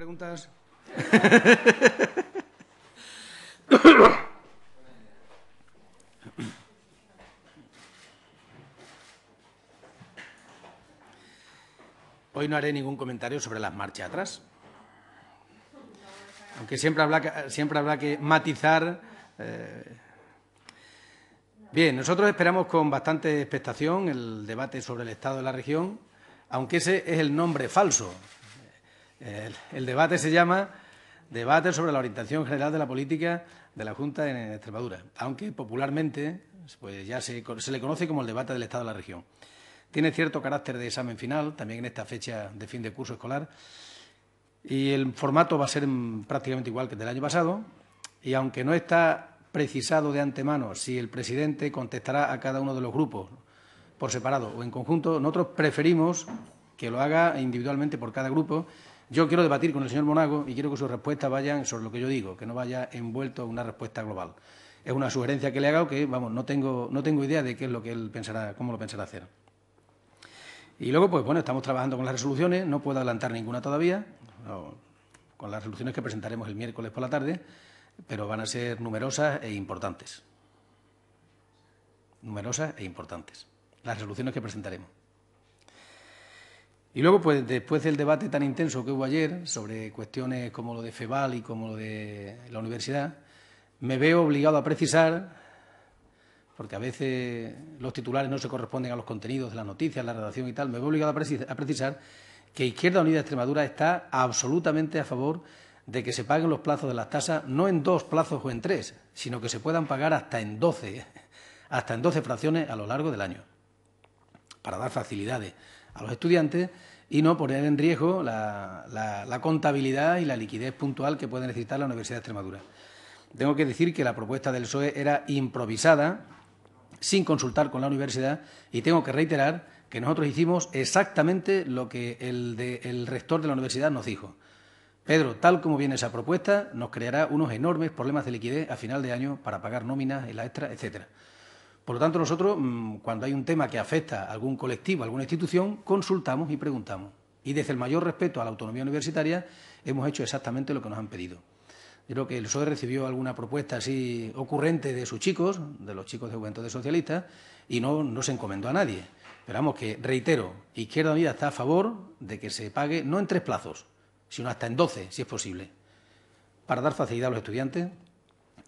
preguntas? Hoy no haré ningún comentario sobre las marchas atrás. Aunque siempre habrá que, siempre que matizar. Eh, bien, nosotros esperamos con bastante expectación el debate sobre el estado de la región, aunque ese es el nombre falso el, debate se llama Debate sobre la orientación general de la política de la Junta en Extremadura, aunque popularmente pues ya se, se le conoce como el debate del Estado de la región. Tiene cierto carácter de examen final, también en esta fecha de fin de curso escolar, y el formato va a ser prácticamente igual que el del año pasado, y aunque no está precisado de antemano si el presidente contestará a cada uno de los grupos por separado o en conjunto, nosotros preferimos que lo haga individualmente por cada grupo yo quiero debatir con el señor Monago y quiero que sus respuestas vayan sobre lo que yo digo, que no vaya envuelto una respuesta global. Es una sugerencia que le hago que, vamos, no tengo, no tengo idea de qué es lo que él pensará, cómo lo pensará hacer. Y luego, pues bueno, estamos trabajando con las resoluciones, no puedo adelantar ninguna todavía, con las resoluciones que presentaremos el miércoles por la tarde, pero van a ser numerosas e importantes. Numerosas e importantes. Las resoluciones que presentaremos. Y luego, pues después del debate tan intenso que hubo ayer sobre cuestiones como lo de FEBAL y como lo de la universidad, me veo obligado a precisar, porque a veces los titulares no se corresponden a los contenidos de las noticias, la redacción y tal, me veo obligado a precisar que Izquierda Unida Extremadura está absolutamente a favor de que se paguen los plazos de las tasas no en dos plazos o en tres, sino que se puedan pagar hasta en hasta en doce fracciones a lo largo del año, para dar facilidades a los estudiantes y no poner en riesgo la, contabilidad y la liquidez puntual que puede necesitar la Universidad de Extremadura. Tengo que decir que la propuesta del SOE era improvisada, sin consultar con la universidad, y tengo que reiterar que nosotros hicimos exactamente lo que el, rector de la universidad nos dijo. Pedro, tal como viene esa propuesta, nos creará unos enormes problemas de liquidez a final de año para pagar nóminas, la extra, etcétera. Por lo tanto, nosotros, mm, cuando hay un tema que afecta a algún colectivo, a alguna institución, consultamos y preguntamos. Y desde el mayor respeto a la autonomía universitaria, hemos hecho exactamente lo que nos han pedido. Yo creo que el PSOE recibió alguna propuesta así ocurrente de sus chicos, de los chicos de Juventud Socialista, y no, no se encomendó a nadie. Pero vamos, que reitero, Izquierda Unida está a favor de que se pague no en tres plazos, sino hasta en doce, si es posible, para dar facilidad a los estudiantes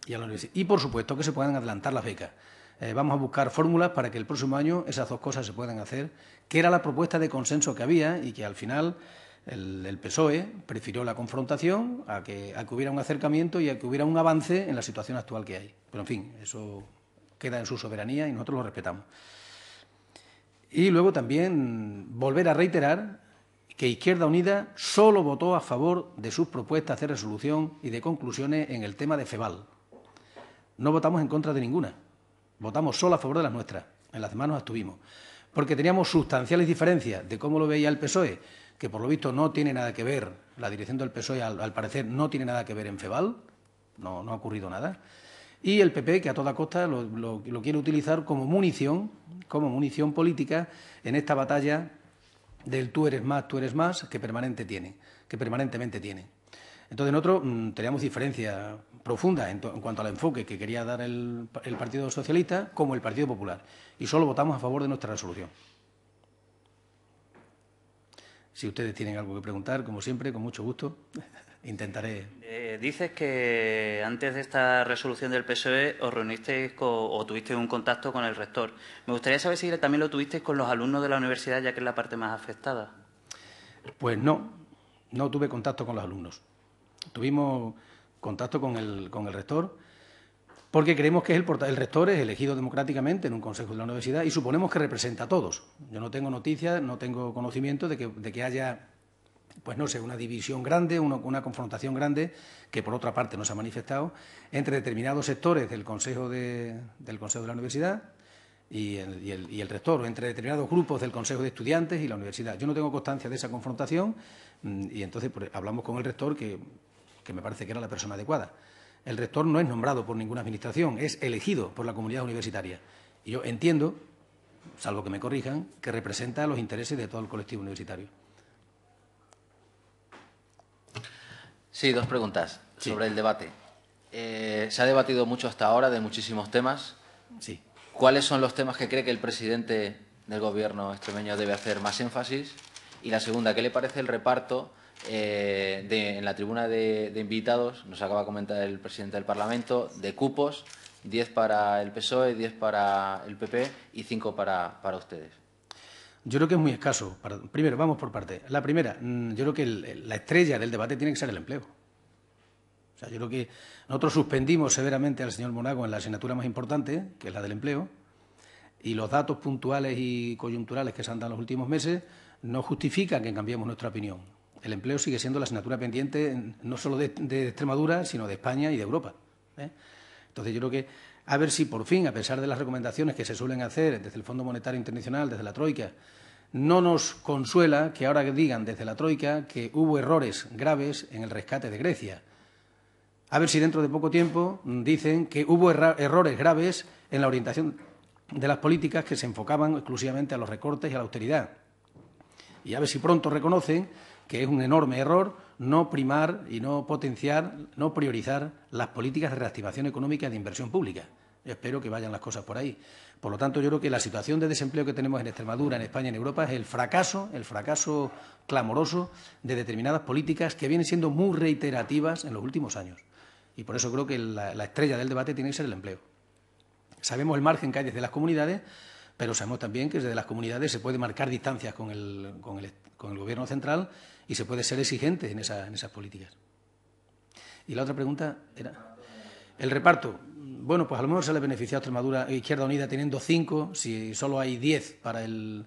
y a la Y, por supuesto, que se puedan adelantar las becas. Eh, vamos a buscar fórmulas para que el próximo año esas dos cosas se puedan hacer, que era la propuesta de consenso que había y que al final el, el PSOE prefirió la confrontación a que, a que hubiera un acercamiento y a que hubiera un avance en la situación actual que hay. Pero, en fin, eso queda en su soberanía y nosotros lo respetamos. Y luego también volver a reiterar que Izquierda Unida solo votó a favor de sus propuestas de resolución y de conclusiones en el tema de FEBAL. No votamos en contra de ninguna. Votamos solo a favor de las nuestras. En las demás nos Porque teníamos sustanciales diferencias de cómo lo veía el PSOE, que por lo visto no tiene nada que ver, la dirección del PSOE al, parecer no tiene nada que ver en FEBAL, no, no ha ocurrido nada. Y el PP, que a toda costa lo, quiere utilizar como munición, como munición política en esta batalla del tú eres más, tú eres más, que permanente tiene, que permanentemente tiene. Entonces nosotros mm, teníamos diferencias profunda en, cuanto al enfoque que quería dar el, Partido Socialista como el Partido Popular. Y solo votamos a favor de nuestra resolución. Si ustedes tienen algo que preguntar, como siempre, con mucho gusto, intentaré. Eh, dices que antes de esta resolución del PSOE os reunisteis o tuviste un contacto con el rector. Me gustaría saber si también lo tuvisteis con los alumnos de la universidad, ya que es la parte más afectada. Pues no, no tuve contacto con los alumnos. Tuvimos contacto con el, con el rector, porque creemos que es el, rector es elegido democráticamente en un consejo de la universidad y suponemos que representa a todos. Yo no tengo noticias, no tengo conocimiento de que, haya pues no sé, una división grande, una confrontación grande, que por otra parte no se ha manifestado, entre determinados sectores del Consejo de, del consejo de la Universidad y el, rector, o entre determinados grupos del Consejo de Estudiantes y la Universidad. Yo no tengo constancia de esa confrontación mm, y entonces pues, hablamos con el rector que que me parece que era la persona adecuada. El rector no es nombrado por ninguna administración, es elegido por la comunidad universitaria. Y yo entiendo, salvo que me corrijan, que representa los intereses de todo el colectivo universitario. Sí, dos preguntas sobre el debate. Eh, se ha debatido mucho hasta ahora de muchísimos temas. Sí. ¿Cuáles son los temas que cree que el presidente del gobierno extremeño debe hacer más énfasis? Y la segunda, ¿qué le parece el reparto eh, en la tribuna de, invitados, nos acaba de comentar el presidente del Parlamento, de cupos, 10 para el PSOE, 10 para el PP y 5 para, ustedes. Yo creo que es muy escaso. primero, vamos por parte. La primera, mm, yo creo que la estrella del debate tiene que ser el empleo. O sea, yo creo que nosotros suspendimos severamente al señor Monago en la asignatura más importante, que es la del empleo, y los datos puntuales y coyunturales que se han dado en los últimos meses no justifican que cambiemos nuestra opinión. El empleo sigue siendo la asignatura pendiente no solo de, Extremadura, sino de España y de Europa. ¿eh? Entonces yo creo que a ver si por fin, a pesar de las recomendaciones que se suelen hacer desde el Fondo Monetario Internacional, desde la Troika, no nos consuela que ahora digan desde la Troika que hubo errores graves en el rescate de Grecia. A ver si dentro de poco tiempo mm, dicen que hubo errores graves en la orientación de las políticas que se enfocaban exclusivamente a los recortes y a la austeridad. Y a ver si pronto reconocen que es un enorme error no primar y no potenciar, no priorizar las políticas de reactivación económica de inversión pública. espero que vayan las cosas por ahí. Por lo tanto, yo creo que la situación de desempleo que tenemos en Extremadura, en España, en Europa, es el fracaso, el fracaso clamoroso de determinadas políticas que vienen siendo muy reiterativas en los últimos años. Y por eso creo que la estrella del debate tiene que ser el empleo. Sabemos el margen que hay desde las comunidades, pero sabemos también que desde las comunidades se puede marcar distancias con el, Gobierno central y se puede ser exigente en, esas políticas. Y la otra pregunta era el reparto. Bueno, pues a lo mejor se le beneficia a Extremadura e Izquierda Unida teniendo cinco, si solo hay diez para el,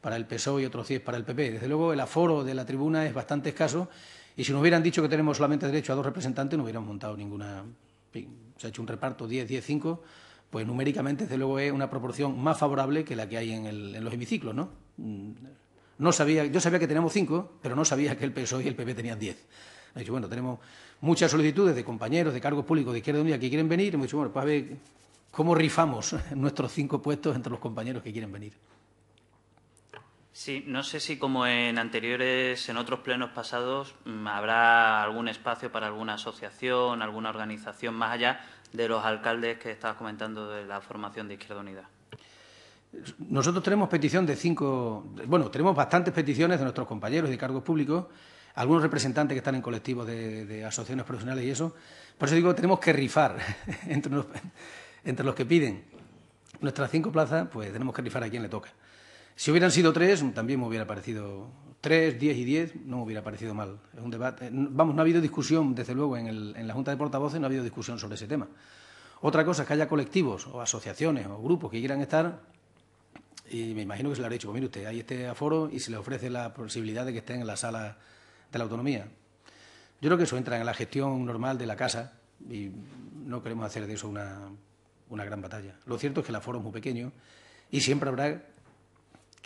para el PSOE y otros diez para el PP. Desde luego el aforo de la tribuna es bastante escaso y si nos hubieran dicho que tenemos solamente derecho a dos representantes no hubieran montado ninguna... Se ha hecho un reparto 10, 10, 5 pues numéricamente, desde luego, es una proporción más favorable que la que hay en, los hemiciclos, ¿no? Mm, no sabía, yo sabía que teníamos cinco, pero no sabía que el PSOE y el PP tenían diez. He dicho, bueno, tenemos muchas solicitudes de compañeros, de cargos públicos de Izquierda Unida que quieren venir. Hemos dicho, bueno, pues a ver cómo rifamos nuestros cinco puestos entre los compañeros que quieren venir. Sí, no sé si como en anteriores, en otros plenos pasados, mm, habrá algún espacio para alguna asociación, alguna organización más allá de los alcaldes que estabas comentando de la formación de Izquierda Unida? Nosotros tenemos petición de cinco, bueno, tenemos bastantes peticiones de nuestros compañeros de cargos públicos, algunos representantes que están en colectivos de, asociaciones profesionales y eso. Por eso digo, tenemos que rifar entre los, entre los que piden nuestras cinco plazas, pues tenemos que rifar a quien le toca. Si hubieran sido tres, también me hubiera parecido 3, 10 y 10 no me hubiera parecido mal. Es un debate. Eh, vamos, no ha habido discusión, desde luego, en, la Junta de Portavoces no ha habido discusión sobre ese tema. Otra cosa es que haya colectivos o asociaciones o grupos que quieran estar y me imagino que se lo habrá dicho, pues mire usted, hay este aforo y se le ofrece la posibilidad de que estén en la sala de la autonomía. Yo creo que eso entra en la gestión normal de la casa y no queremos hacer de eso una gran batalla. Lo cierto es que el aforo es muy pequeño y siempre habrá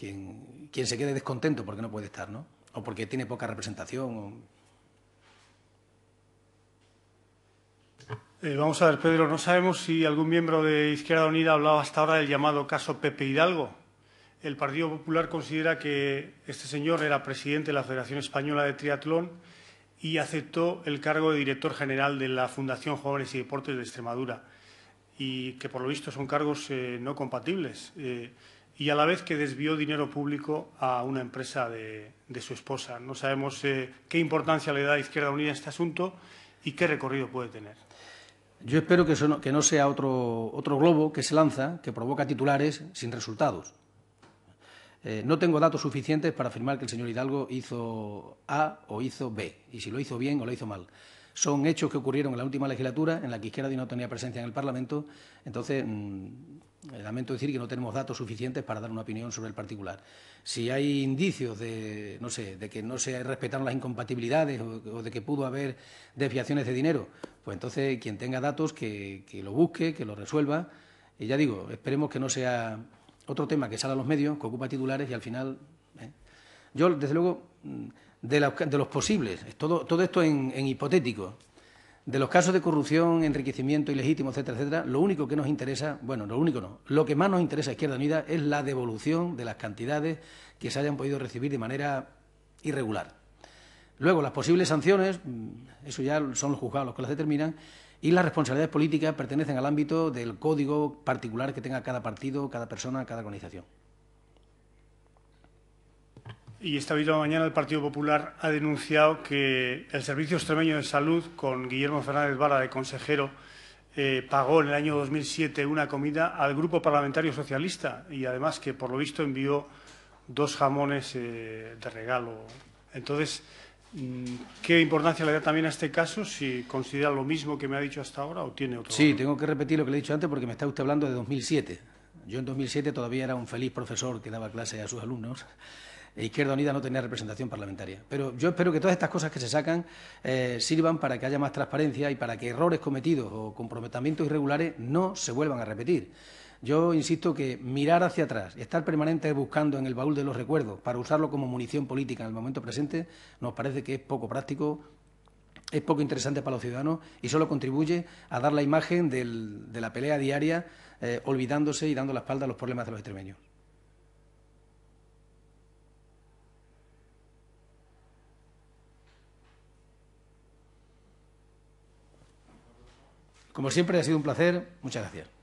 quien, se quede descontento porque no puede estar, ¿no? O porque tiene poca representación. Eh, vamos a ver, Pedro, no sabemos si algún miembro de Izquierda Unida ha hablado hasta ahora del llamado caso Pepe Hidalgo. El Partido Popular considera que este señor era presidente de la Federación Española de Triatlón y aceptó el cargo de director general de la Fundación Jóvenes y Deportes de Extremadura y que, por lo visto, son cargos eh, no compatibles. Eh, y a la vez que desvió dinero público a una empresa de, su esposa. No sabemos eh, qué importancia le da Izquierda Unida a este asunto y qué recorrido puede tener. Yo espero que, no, sea otro, globo que se lanza, que provoca titulares sin resultados. Eh, no tengo datos suficientes para afirmar que el señor Hidalgo hizo A o hizo B, y si lo hizo bien o lo hizo mal son hechos que ocurrieron en la última legislatura en la que Izquierda no tenía presencia en el Parlamento. Entonces, mm, lamento decir que no tenemos datos suficientes para dar una opinión sobre el particular. Si hay indicios de, no sé, de que no se respetaron las incompatibilidades o, de que pudo haber desviaciones de dinero, pues entonces quien tenga datos que, lo busque, que lo resuelva. Y ya digo, esperemos que no sea otro tema que salga a los medios, que ocupa titulares y al final... ¿eh? Yo, desde luego, mm, de, los posibles, todo, todo esto en, en, hipotético, de los casos de corrupción, enriquecimiento ilegítimo, etcétera, etcétera, lo único que nos interesa, bueno, lo único no, lo que más nos interesa a Izquierda Unida es la devolución de las cantidades que se hayan podido recibir de manera irregular. Luego, las posibles sanciones, mm, eso ya son los juzgados los que las determinan, y las responsabilidades políticas pertenecen al ámbito del código particular que tenga cada partido, cada persona, cada organización. Y esta misma mañana el Partido Popular ha denunciado que el Servicio Extremeño de Salud, con Guillermo Fernández Vara de consejero, eh, pagó en el año 2007 una comida al Grupo Parlamentario Socialista y además que, por lo visto, envió dos jamones eh, de regalo. Entonces, mm, ¿Qué importancia le da también a este caso? Si considera lo mismo que me ha dicho hasta ahora o tiene otro. Sí, tengo que repetir lo que le he dicho antes porque me está usted hablando de 2007. Yo en 2007 todavía era un feliz profesor que daba clase a sus alumnos Izquierda Unida no tenía representación parlamentaria. Pero yo espero que todas estas cosas que se sacan eh, sirvan para que haya más transparencia y para que errores cometidos o comprometimientos irregulares no se vuelvan a repetir. Yo insisto que mirar hacia atrás, y estar permanente buscando en el baúl de los recuerdos para usarlo como munición política en el momento presente, nos parece que es poco práctico, es poco interesante para los ciudadanos y solo contribuye a dar la imagen de la pelea diaria, eh, olvidándose y dando la espalda a los problemas de los extremeños. Como siempre, ha sido un placer. Muchas gracias.